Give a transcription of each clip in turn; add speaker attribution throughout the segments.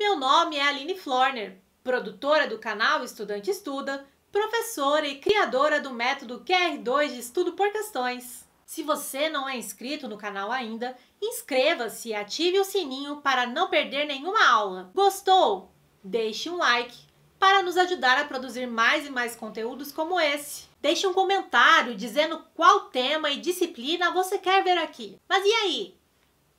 Speaker 1: Meu nome é Aline Florner, produtora do canal Estudante Estuda, professora e criadora do método QR2 de estudo por questões. Se você não é inscrito no canal ainda, inscreva-se e ative o sininho para não perder nenhuma aula. Gostou? Deixe um like para nos ajudar a produzir mais e mais conteúdos como esse. Deixe um comentário dizendo qual tema e disciplina você quer ver aqui. Mas e aí?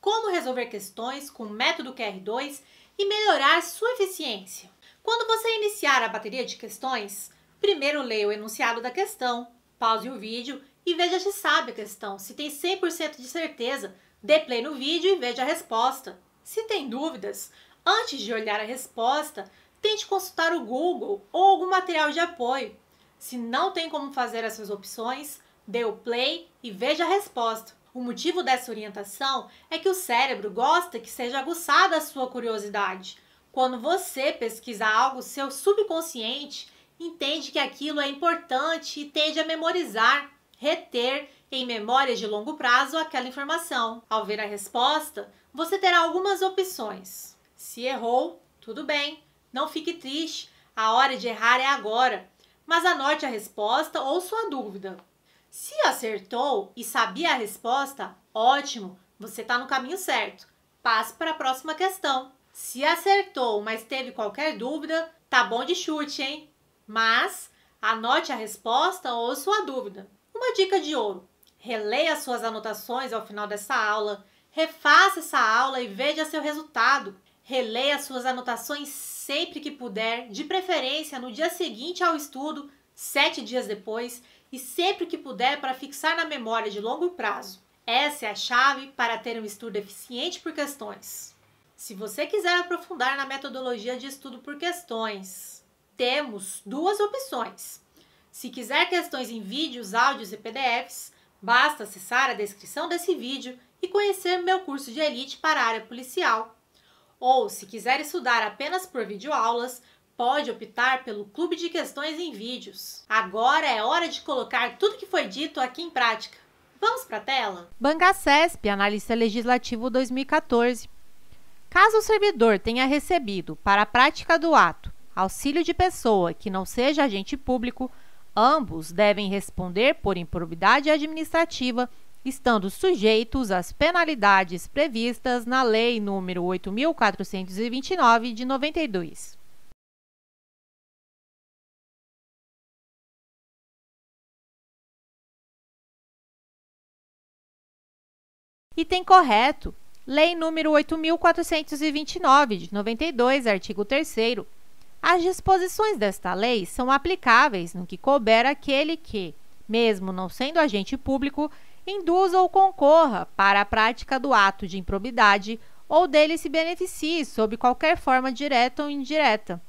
Speaker 1: Como resolver questões com o método QR2 e melhorar sua eficiência. Quando você iniciar a bateria de questões, primeiro leia o enunciado da questão, pause o vídeo e veja se sabe a questão. Se tem 100% de certeza, dê play no vídeo e veja a resposta. Se tem dúvidas, antes de olhar a resposta, tente consultar o Google ou algum material de apoio. Se não tem como fazer essas opções, dê o play e veja a resposta. O motivo dessa orientação é que o cérebro gosta que seja aguçada a sua curiosidade. Quando você pesquisa algo, seu subconsciente entende que aquilo é importante e tende a memorizar, reter em memórias de longo prazo aquela informação. Ao ver a resposta, você terá algumas opções. Se errou, tudo bem, não fique triste, a hora de errar é agora, mas anote a resposta ou sua dúvida. Se acertou e sabia a resposta, ótimo, você está no caminho certo. Passe para a próxima questão. Se acertou, mas teve qualquer dúvida, tá bom de chute, hein? Mas anote a resposta ou sua dúvida. Uma dica de ouro: releia suas anotações ao final dessa aula, refaça essa aula e veja seu resultado. Releia suas anotações sempre que puder, de preferência no dia seguinte ao estudo, sete dias depois, e sempre que puder para fixar na memória de longo prazo. Essa é a chave para ter um estudo eficiente por questões. Se você quiser aprofundar na metodologia de estudo por questões, temos duas opções. Se quiser questões em vídeos, áudios e PDFs, basta acessar a descrição desse vídeo e conhecer meu curso de elite para a área policial. Ou, se quiser estudar apenas por videoaulas, pode optar pelo clube de questões em vídeos. Agora é hora de colocar tudo que foi dito aqui em prática. Vamos para a tela? Banca CESP, Analista Legislativo 2014. Caso o servidor tenha recebido, para a prática do ato, auxílio de pessoa que não seja agente público, ambos devem responder por improbidade administrativa, estando sujeitos às penalidades previstas na Lei nº 8.429,
Speaker 2: de 92. Item correto. Lei número 8429 de 92,
Speaker 1: artigo 3 As disposições desta lei são aplicáveis no que couber aquele que, mesmo não sendo agente público, induza ou concorra para a prática do ato de improbidade ou dele se beneficie sob qualquer forma direta ou indireta.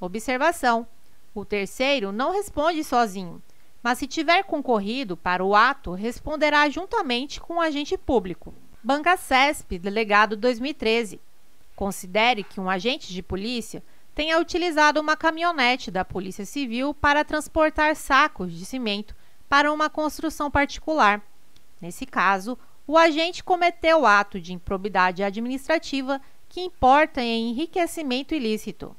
Speaker 1: Observação: o terceiro não responde sozinho mas se tiver concorrido para o ato, responderá juntamente com o agente público. Banca CESP, delegado 2013. Considere que um agente de polícia tenha utilizado uma caminhonete da Polícia Civil para transportar sacos de cimento para uma construção particular. Nesse caso, o agente cometeu ato de improbidade administrativa que importa em enriquecimento
Speaker 2: ilícito.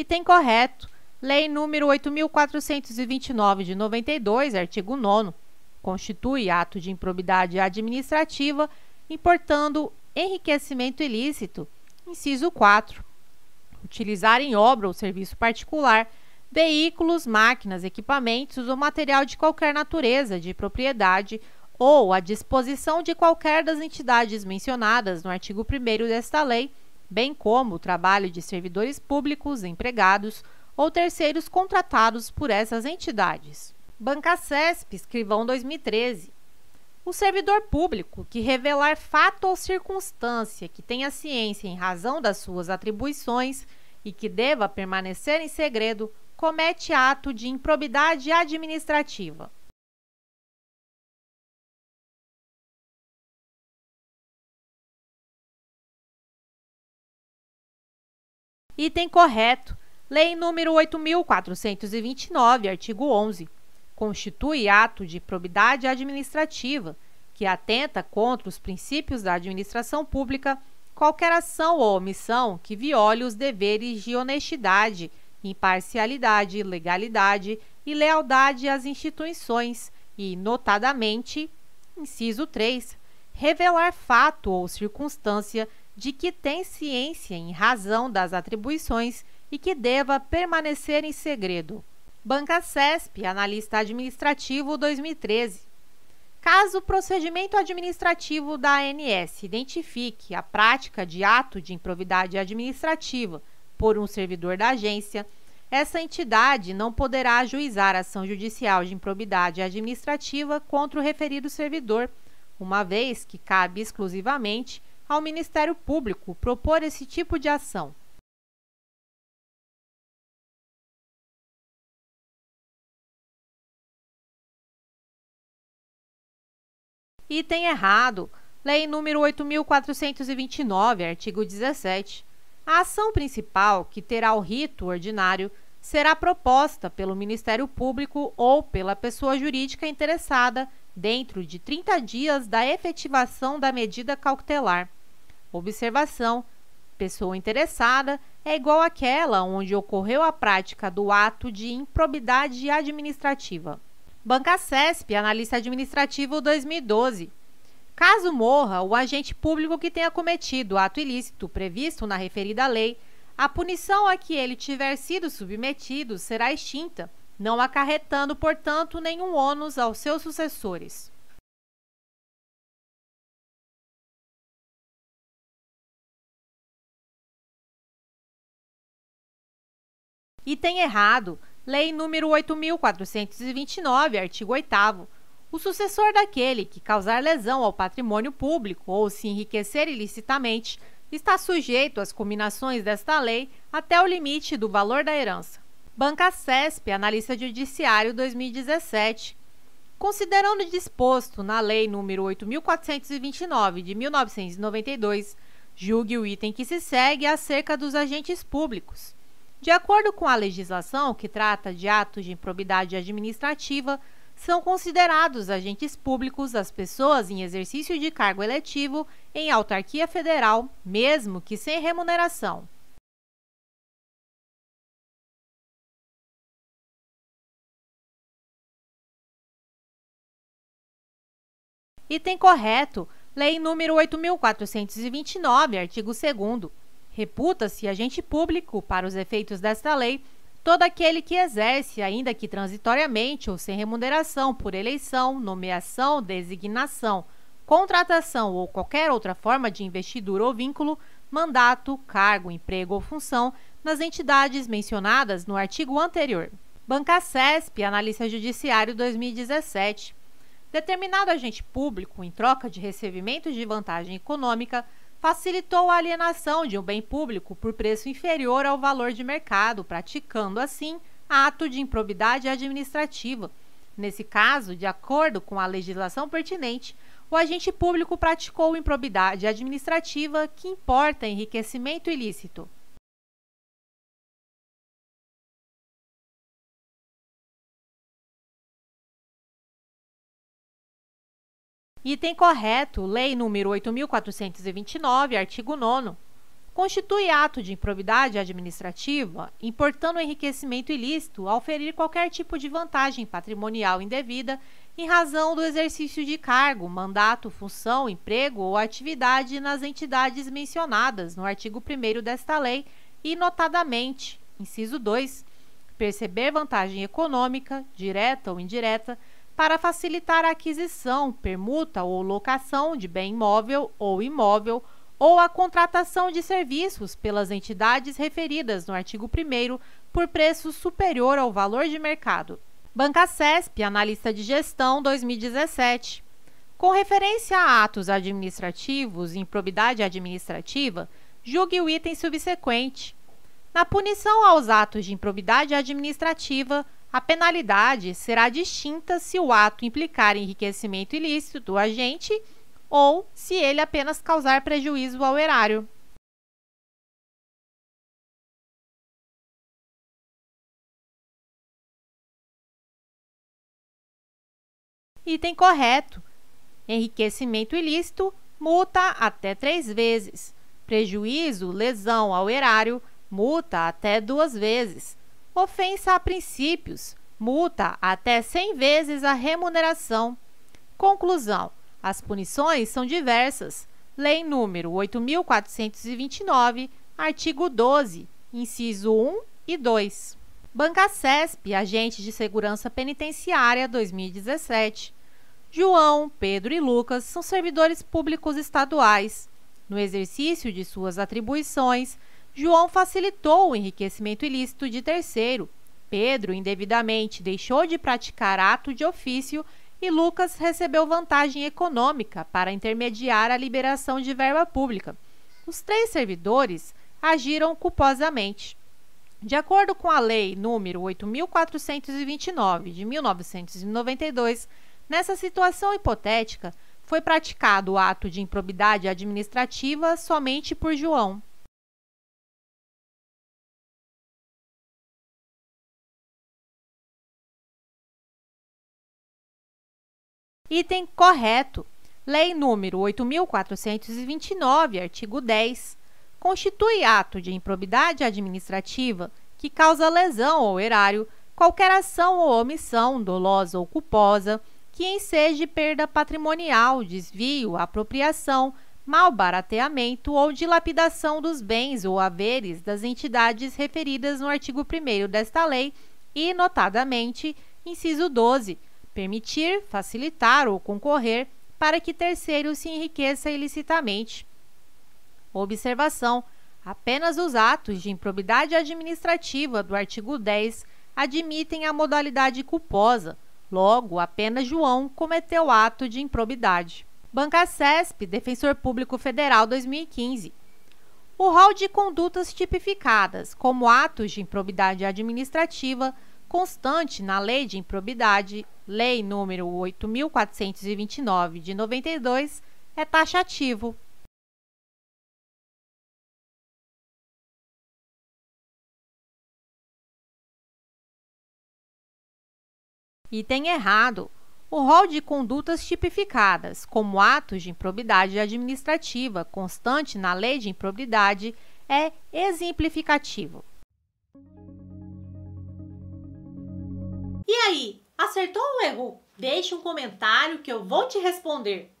Speaker 2: e tem correto. Lei número 8.429 de 92, artigo
Speaker 1: 9, constitui ato de improbidade administrativa importando enriquecimento ilícito. Inciso 4. Utilizar em obra ou serviço particular veículos, máquinas, equipamentos ou material de qualquer natureza de propriedade ou à disposição de qualquer das entidades mencionadas no artigo 1 desta lei bem como o trabalho de servidores públicos, empregados ou terceiros contratados por essas entidades. Banca CESP, escrivão 2013. O servidor público que revelar fato ou circunstância que tenha ciência em razão das suas atribuições e que deva
Speaker 2: permanecer em segredo comete ato de improbidade administrativa. Item correto.
Speaker 1: Lei número 8429, artigo 11. Constitui ato de probidade administrativa que atenta contra os princípios da administração pública qualquer ação ou omissão que viole os deveres de honestidade, imparcialidade, legalidade e lealdade às instituições e, notadamente, inciso 3, revelar fato ou circunstância de que tem ciência em razão das atribuições e que deva permanecer em segredo. Banca CESP, analista administrativo 2013. Caso o procedimento administrativo da ANS identifique a prática de ato de improvidade administrativa por um servidor da agência, essa entidade não poderá ajuizar ação judicial de improbidade administrativa contra o referido servidor, uma vez que cabe exclusivamente
Speaker 2: ao Ministério Público propor esse tipo de ação. Item errado. Lei número
Speaker 1: 8.429, artigo 17. A ação principal, que terá o rito ordinário, será proposta pelo Ministério Público ou pela pessoa jurídica interessada dentro de 30 dias da efetivação da medida cautelar. Observação: pessoa interessada é igual àquela onde ocorreu a prática do ato de improbidade administrativa. Banca CESP, analista administrativo 2012. Caso morra o agente público que tenha cometido o ato ilícito previsto na referida lei, a punição a que ele tiver sido submetido será extinta, não acarretando, portanto, nenhum ônus aos
Speaker 2: seus sucessores. e tem errado. Lei número 8429, artigo 8
Speaker 1: o sucessor daquele que causar lesão ao patrimônio público ou se enriquecer ilicitamente está sujeito às combinações desta lei até o limite do valor da herança. Banca CESP, Analista Judiciário 2017. Considerando o disposto na Lei número 8.429, de 1992, julgue o item que se segue acerca dos agentes públicos. De acordo com a legislação, que trata de atos de improbidade administrativa, são considerados agentes públicos as pessoas em exercício de cargo eletivo em autarquia
Speaker 2: federal, mesmo que sem remuneração. Item correto, Lei nº
Speaker 1: 8.429, artigo 2 Reputa-se agente público, para os efeitos desta lei, todo aquele que exerce, ainda que transitoriamente ou sem remuneração, por eleição, nomeação, designação, contratação ou qualquer outra forma de investidura ou vínculo, mandato, cargo, emprego ou função nas entidades mencionadas no artigo anterior. Banca CESP, Analista Judiciário 2017. Determinado agente público, em troca de recebimento de vantagem econômica, facilitou a alienação de um bem público por preço inferior ao valor de mercado, praticando assim ato de improbidade administrativa. Nesse caso, de acordo com a legislação pertinente, o agente público praticou improbidade
Speaker 2: administrativa que importa enriquecimento ilícito. Item correto, Lei nº 8.429,
Speaker 1: artigo 9 constitui ato de improbidade administrativa, importando enriquecimento ilícito ao ferir qualquer tipo de vantagem patrimonial indevida em razão do exercício de cargo, mandato, função, emprego ou atividade nas entidades mencionadas no artigo 1 desta lei e, notadamente, inciso 2, perceber vantagem econômica, direta ou indireta, para facilitar a aquisição, permuta ou locação de bem imóvel ou imóvel ou a contratação de serviços pelas entidades referidas no artigo 1 por preço superior ao valor de mercado. Banca CESP, analista de gestão 2017. Com referência a atos administrativos e improbidade administrativa, julgue o item subsequente. Na punição aos atos de improbidade administrativa, a penalidade será distinta se o ato implicar enriquecimento ilícito do agente ou se ele apenas causar
Speaker 2: prejuízo ao erário. Item correto. Enriquecimento ilícito, multa até três
Speaker 1: vezes. Prejuízo, lesão ao erário, multa até duas vezes ofensa a princípios, multa até 100 vezes a remuneração. Conclusão: as punições são diversas. Lei número 8429, artigo 12, inciso 1 e 2. Banca CESP, Agente de Segurança Penitenciária 2017. João, Pedro e Lucas são servidores públicos estaduais. No exercício de suas atribuições, João facilitou o enriquecimento ilícito de terceiro, Pedro indevidamente deixou de praticar ato de ofício e Lucas recebeu vantagem econômica para intermediar a liberação de verba pública. Os três servidores agiram culposamente. De acordo com a Lei número 8429 de 1992, nessa situação hipotética, foi praticado o ato de improbidade administrativa
Speaker 2: somente por João. Item correto. Lei número 8429,
Speaker 1: artigo 10, constitui ato de improbidade administrativa que causa lesão ao erário qualquer ação ou omissão dolosa ou culposa que enseje perda patrimonial, desvio, apropriação, malbarateamento ou dilapidação dos bens ou haveres das entidades referidas no artigo 1 desta lei e, notadamente, inciso 12, permitir, facilitar ou concorrer para que terceiro se enriqueça ilicitamente. Observação: apenas os atos de improbidade administrativa do artigo 10 admitem a modalidade culposa. Logo, apenas João cometeu ato de improbidade. Banca CESP, Defensor Público Federal 2015. O rol de condutas tipificadas como atos de improbidade administrativa constante na Lei de Improbidade Lei número
Speaker 2: 8429 de 92 é taxativo. Item errado. O
Speaker 1: rol de condutas tipificadas como atos de improbidade administrativa constante na Lei de Improbidade é exemplificativo.
Speaker 2: E aí, Acertou ou errou? Deixe um comentário que eu vou te responder.